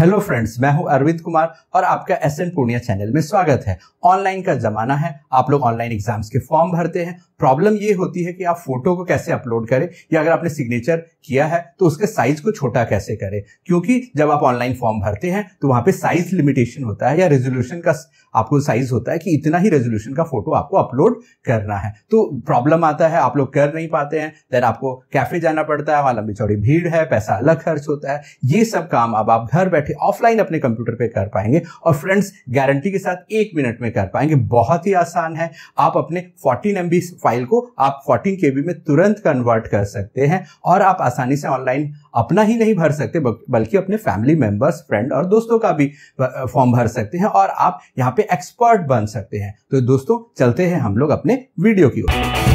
hello friends मैं हूं अरविंद कुमार और आपका एस एन पूर्णिया चैनल में स्वागत है ऑनलाइन का जमाना है आप लोग ऑनलाइन एग्जाम्स के फॉर्म भरते हैं प्रॉब्लम ये होती है कि आप फोटो को कैसे अपलोड करें या अगर आपने सिग्नेचर किया है तो उसके साइज को छोटा कैसे करें क्योंकि जब आप ऑनलाइन फॉर्म भरते हैं तो वहां पे साइज लिमिटेशन होता है या रेजोल्यूशन का आपको साइज होता है कि इतना ही रेजोल्यूशन का फोटो आपको अपलोड करना है तो प्रॉब्लम आता है आप लोग कर नहीं पाते हैं देन आपको कैफे जाना पड़ता है वहां लंबी चौड़ी भीड़ है पैसा अलग खर्च होता है ये सब काम अब आप घर बैठे बैठे ऑफलाइन अपने कंप्यूटर पे कर पाएंगे और फ्रेंड्स गारंटी के साथ एक मिनट में कर पाएंगे बहुत ही आसान है आप अपने फोर्टीन एम फाइल को आप फोर्टीन के में तुरंत कन्वर्ट कर सकते हैं और आप आसानी से ऑनलाइन अपना ही नहीं भर सकते बल्कि अपने फैमिली मेंबर्स फ्रेंड और दोस्तों का भी फॉर्म भर सकते हैं और आप यहाँ पे एक्सपर्ट बन सकते हैं तो दोस्तों चलते हैं हम लोग अपने वीडियो की ओर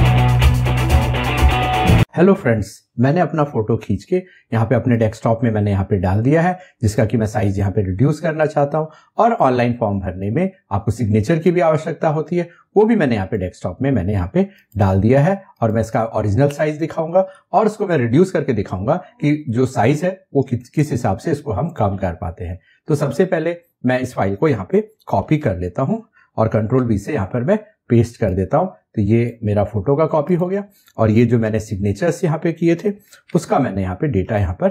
हेलो फ्रेंड्स मैंने अपना फोटो खींच के यहाँ पे अपने डेस्कटॉप में मैंने यहाँ पे डाल दिया है जिसका कि मैं साइज यहाँ पे रिड्यूस करना चाहता हूँ और ऑनलाइन फॉर्म भरने में आपको सिग्नेचर की भी आवश्यकता होती है वो भी मैंने यहाँ पे डेस्कटॉप में मैंने यहाँ पे डाल दिया है और मैं इसका ओरिजिनल साइज दिखाऊंगा और इसको मैं रिड्यूस करके दिखाऊंगा कि जो साइज है वो कि, किस हिसाब से इसको हम कम कर पाते हैं तो सबसे पहले मैं इस फाइल को यहाँ पे कॉपी कर लेता हूँ और कंट्रोल बी से यहाँ पर मैं पेस्ट कर देता हूँ तो ये मेरा फोटो का कॉपी हो गया और ये जो मैंने सिग्नेचर्स यहाँ पे किए थे उसका मैंने यहाँ पे डेटा यहाँ पर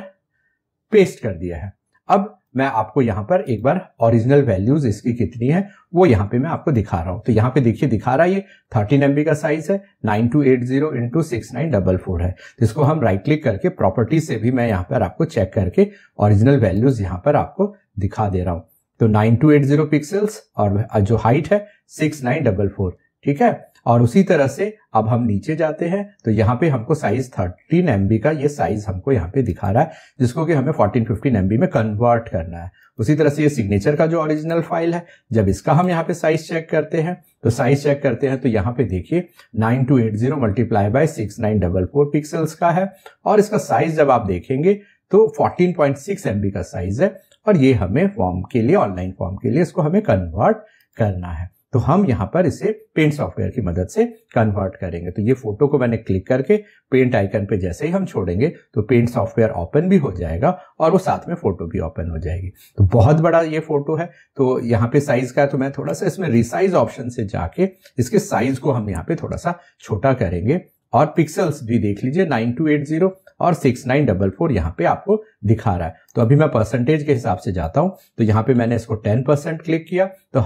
पेस्ट कर दिया है अब मैं आपको यहाँ पर एक बार ओरिजिनल वैल्यूज इसकी कितनी है वो यहाँ पे मैं आपको दिखा रहा हूँ तो यहाँ पे देखिए दिखा रहा है ये थर्टीन एम का साइज है nine two eight zero into six nine double four है तो इसको हम राइट क्लिक करके प्रॉपर्टी से भी मैं यहाँ पर आपको चेक करके ओरिजिनल वैल्यूज यहाँ पर आपको दिखा दे रहा हूँ तो nine two eight zero pixels और जो हाइट है सिक्स नाइन डबल फोर ठीक है और उसी तरह से अब हम नीचे जाते हैं तो यहाँ पे हमको साइज थर्टीन एम का ये साइज हमको यहाँ पे दिखा रहा है जिसको कि हमें फोर्टीन फिफ्टीन एम में कन्वर्ट करना है उसी तरह से ये सिग्नेचर का जो ओरिजिनल फाइल है जब इसका हम यहाँ पे साइज चेक करते हैं तो साइज चेक करते हैं तो यहाँ पे देखिए 9280 multiply by six nine double four pixels का है और इसका साइज जब आप देखेंगे तो 14.6 एमबी का साइज है और ये हमें फॉर्म के लिए ऑनलाइन फॉर्म के लिए इसको हमें कन्वर्ट करना है तो हम यहाँ पर इसे पेंट सॉफ्टवेयर की मदद से कन्वर्ट करेंगे तो ये फोटो को मैंने क्लिक करके पेंट आइकन पे जैसे ही हम छोड़ेंगे तो पेंट सॉफ्टवेयर ओपन भी हो जाएगा और वो साथ में फोटो भी ओपन हो जाएगी तो बहुत बड़ा ये फोटो है तो यहाँ पे साइज का तो मैं थोड़ा सा इसमें रिसाइज ऑप्शन से जाके इसके साइज को हम यहाँ पे थोड़ा सा छोटा करेंगे और पिक्सल्स भी देख लीजिए नाइन टू एट जीरो और सिक्स नाइन डबल फोर यहाँ पे आपको दिखा रहा है तो अभी मैं परसेंटेज के हिसाब से जाता हूँ तो यहाँ पे मैंने इसको टेन परसेंट क्लिक किया तो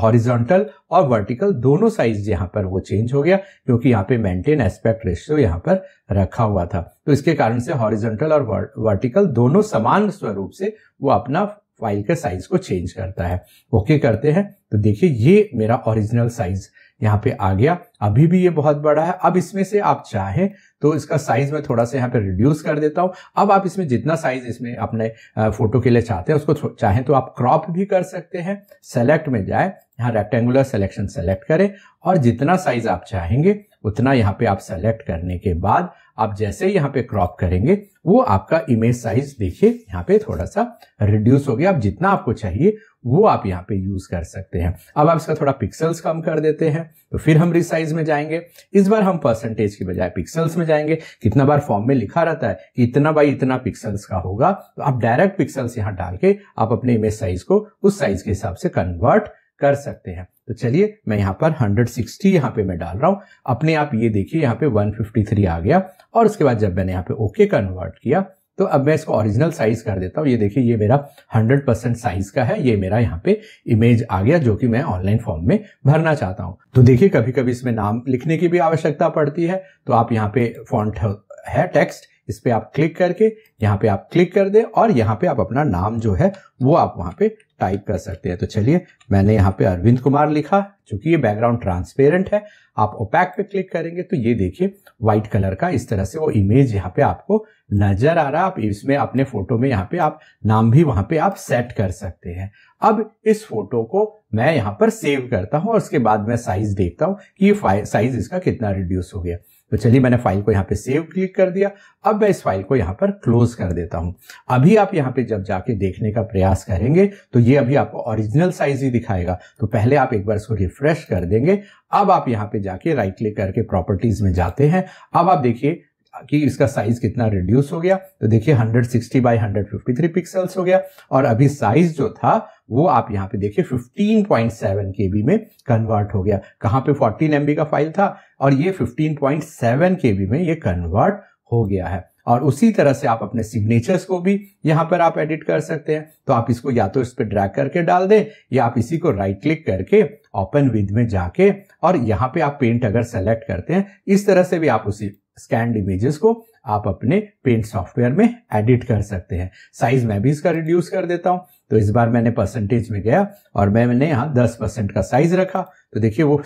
हॉरिजॉन्टल और वर्टिकल दोनों साइज यहाँ पर वो चेंज हो गया क्योंकि यहाँ पे मेंटेन एस्पेक्ट रेशियो यहाँ पर रखा हुआ था तो इसके कारण से हॉरिजोंटल और वर्टिकल दोनों समान स्वरूप से वो अपना फाइल के साइज को चेंज करता है ओके करते हैं तो देखिए ये मेरा ओरिजिनल साइज यहाँ पे आ गया अभी भी ये बहुत बड़ा है अब इसमें से आप चाहें तो इसका साइज मैं थोड़ा सा यहाँ पे रिड्यूस कर देता हूँ अब आप इसमें जितना साइज इसमें अपने फोटो के लिए चाहते हैं उसको चाहें तो आप क्रॉप भी कर सकते हैं सेलेक्ट में जाए यहाँ रेक्टेंगुलर सेलेक्शन सेलेक्ट करें और जितना साइज आप चाहेंगे उतना यहाँ पे आप सेलेक्ट करने के बाद आप जैसे यहाँ पे क्रॉप करेंगे वो आपका इमेज साइज देखिए यहाँ पे थोड़ा सा रिड्यूस हो गया अब जितना आपको चाहिए वो आप यहाँ पे यूज कर सकते हैं अब आप इसका थोड़ा पिक्सल्स कम कर देते हैं तो फिर हम रिसाइज में जाएंगे इस बार हम परसेंटेज की बजाय पिक्सल्स में जाएंगे कितना बार फॉर्म में लिखा रहता है कि इतना बाई इतना पिक्सल्स का होगा तो आप डायरेक्ट पिक्सल्स यहाँ डाल के आप अपने इमेज साइज को उस साइज के हिसाब से कन्वर्ट कर सकते हैं तो चलिए मैं यहाँ पर 160 यहाँ पे मैं डाल रहा हूँ अपने आप ये देखिए यहाँ पे 153 आ गया और उसके बाद जब मैंने यहाँ पे ओके okay कन्वर्ट किया तो अब मैं इसको ओरिजिनल साइज कर देता हूँ ये देखिए ये मेरा 100 परसेंट साइज का है ये मेरा यहाँ पे इमेज आ गया जो कि मैं ऑनलाइन फॉर्म में भरना चाहता हूँ तो देखिए कभी कभी इसमें नाम लिखने की भी आवश्यकता पड़ती है तो आप यहाँ पे फॉन्ट है टेक्स्ट इस पर आप क्लिक करके यहाँ पे आप क्लिक कर दे और यहाँ पे आप अपना नाम जो है वो आप वहाँ पे टाइप कर सकते हैं तो चलिए मैंने यहाँ पे अरविंद कुमार लिखा चूंकि ये बैकग्राउंड ट्रांसपेरेंट है आप ओपैक पे क्लिक करेंगे तो ये देखिए व्हाइट कलर का इस तरह से वो इमेज यहाँ पे आपको नजर आ रहा है आप इसमें अपने फोटो में यहाँ पे आप नाम भी वहां पे आप सेट कर सकते हैं अब इस फोटो को मैं यहाँ पर सेव करता हूँ और उसके बाद मैं साइज देखता हूँ कि ये साइज इसका कितना रिड्यूस हो गया तो चलिए मैंने फाइल को यहाँ पे सेव क्लिक कर दिया अब मैं इस फाइल को यहाँ पर क्लोज कर देता हूँ अभी आप यहाँ पे जब जाके देखने का प्रयास करेंगे तो ये अभी आपको ओरिजिनल साइज ही दिखाएगा तो पहले आप एक बार इसको रिफ्रेश कर देंगे अब आप यहाँ पे जाके राइट क्लिक करके प्रॉपर्टीज में जाते हैं अब आप देखिए कि इसका साइज कितना रिड्यूस हो गया तो देखिए 160 बाय 153 पिक्सल्स हो गया और अभी साइज जो था वो आप यहाँ पे देखिए 15.7 केबी में कन्वर्ट हो गया कहाँ पे 14 एम का फाइल था और ये 15.7 केबी में ये कन्वर्ट हो गया है और उसी तरह से आप अपने सिग्नेचर्स को भी यहाँ पर आप एडिट कर सकते हैं तो आप इसको या तो इस पर ड्रैक करके डाल दें या आप इसी को राइट क्लिक करके ओपन विद में जाके और यहाँ पे आप पेंट अगर सेलेक्ट करते हैं इस तरह से भी आप उसी स्कैंड इमेजेस को आप अपने पेंट सॉफ्टवेयर में एडिट कर सकते हैं साइज मैं भी इसका रिड्यूस कर देता हूं तो इस बार मैंने परसेंटेज में गया और मैं मैंने यहाँ दस परसेंट का साइज रखा तो देखिए वो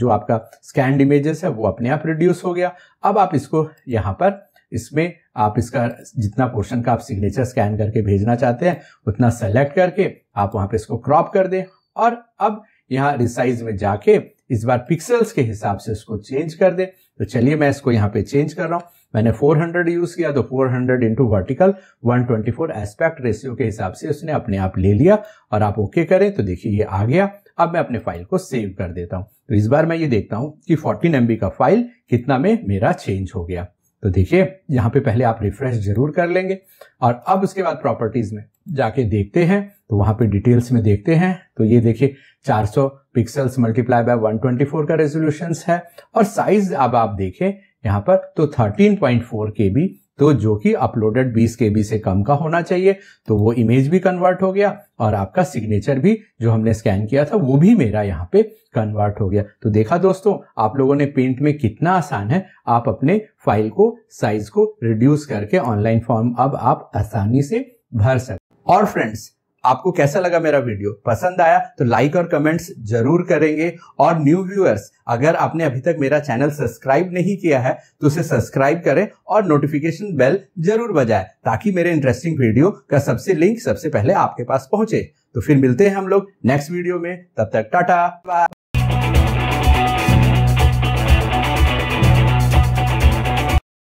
जो आपका स्कैंड इमेजेस है वो अपने आप रिड्यूस हो गया अब आप इसको यहाँ पर इसमें आप इसका जितना पोर्शन का आप सिग्नेचर स्कैन करके भेजना चाहते हैं उतना सेलेक्ट करके आप वहां पे इसको क्रॉप कर दें और अब यहाँ रिसाइज में जाके इस बार पिक्सल्स के हिसाब से इसको चेंज कर दे तो चलिए मैं इसको यहाँ पे चेंज कर रहा हूँ मैंने 400 यूज किया तो 400 hundred into vertical one aspect ratio के हिसाब से उसने अपने आप ले लिया और आप ओके करें तो देखिए ये आ गया अब मैं अपने फाइल को सेव कर देता हूँ तो इस बार मैं ये देखता हूँ कि फोर्टीन एम का फाइल कितना में मेरा चेंज हो गया तो देखिए यहाँ पे पहले आप रिफ्रेश जरूर कर लेंगे और अब उसके बाद प्रॉपर्टीज में जाके देखते हैं तो वहां पे डिटेल्स में देखते हैं तो ये देखिए 400 पिक्सल्स मल्टीप्लाई बाय 124 का रेजोल्यूशन है और साइज अब आप देखें यहाँ पर तो 13.4 पॉइंट तो जो कि अपलोडेड 20 के से कम का होना चाहिए तो वो इमेज भी कन्वर्ट हो गया और आपका सिग्नेचर भी जो हमने स्कैन किया था वो भी मेरा यहाँ पे कन्वर्ट हो गया तो देखा दोस्तों आप लोगों ने पेंट में कितना आसान है आप अपने फाइल को साइज को रिड्यूस करके ऑनलाइन फॉर्म अब आप आसानी से भर सकते और फ्रेंड्स आपको कैसा लगा मेरा वीडियो पसंद आया तो लाइक और कमेंट्स जरूर करेंगे और न्यू व्यूअर्स अगर आपने अभी तक मेरा चैनल सब्सक्राइब नहीं किया है तो उसे सब्सक्राइब करें और नोटिफिकेशन बेल जरूर बजाएं ताकि मेरे इंटरेस्टिंग वीडियो का सबसे लिंक सबसे पहले आपके पास पहुंचे तो फिर मिलते हैं हम लोग नेक्स्ट वीडियो में तब तक टाटा बाय